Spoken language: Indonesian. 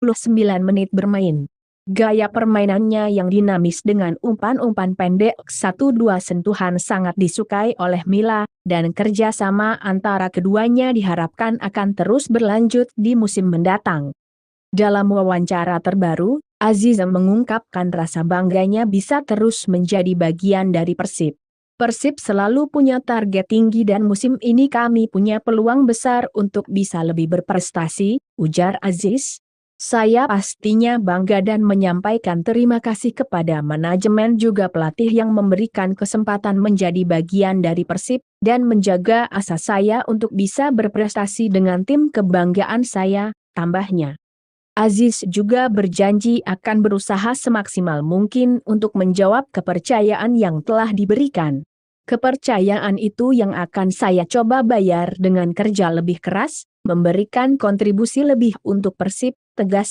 29 menit bermain. Gaya permainannya yang dinamis dengan umpan-umpan pendek satu dua sentuhan sangat disukai oleh Mila, dan kerjasama antara keduanya diharapkan akan terus berlanjut di musim mendatang. Dalam wawancara terbaru, Aziza mengungkapkan rasa bangganya bisa terus menjadi bagian dari Persib. Persib selalu punya target tinggi dan musim ini kami punya peluang besar untuk bisa lebih berprestasi, ujar Aziz, saya pastinya bangga dan menyampaikan terima kasih kepada manajemen juga pelatih yang memberikan kesempatan menjadi bagian dari Persib, dan menjaga asa saya untuk bisa berprestasi dengan tim kebanggaan saya, tambahnya. Aziz juga berjanji akan berusaha semaksimal mungkin untuk menjawab kepercayaan yang telah diberikan. Kepercayaan itu yang akan saya coba bayar dengan kerja lebih keras, memberikan kontribusi lebih untuk Persib, tegas